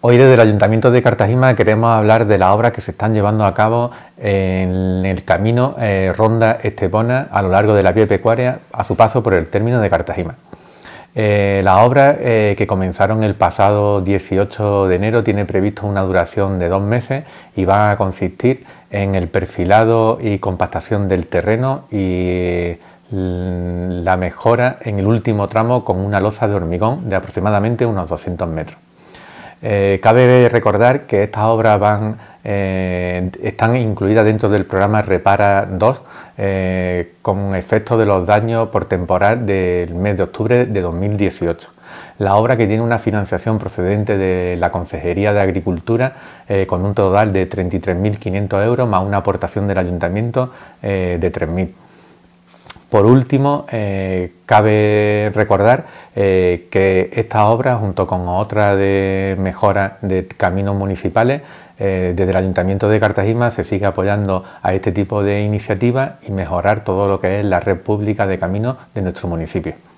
Hoy desde el Ayuntamiento de Cartagena queremos hablar de las obras que se están llevando a cabo en el camino eh, Ronda Estepona a lo largo de la vía pecuaria a su paso por el término de Cartagena. Eh, la obra eh, que comenzaron el pasado 18 de enero tiene previsto una duración de dos meses y va a consistir en el perfilado y compactación del terreno y mm, la mejora en el último tramo con una loza de hormigón de aproximadamente unos 200 metros. Eh, cabe recordar que estas obras eh, están incluidas dentro del programa Repara 2 eh, con efecto de los daños por temporal del mes de octubre de 2018. La obra que tiene una financiación procedente de la Consejería de Agricultura con un total de 33.500 euros más una aportación del ayuntamiento de 3.000. Por último, eh, cabe recordar eh, que esta obra, junto con otras de mejora de caminos municipales, eh, desde el Ayuntamiento de Cartagena se sigue apoyando a este tipo de iniciativas y mejorar todo lo que es la red pública de caminos de nuestro municipio.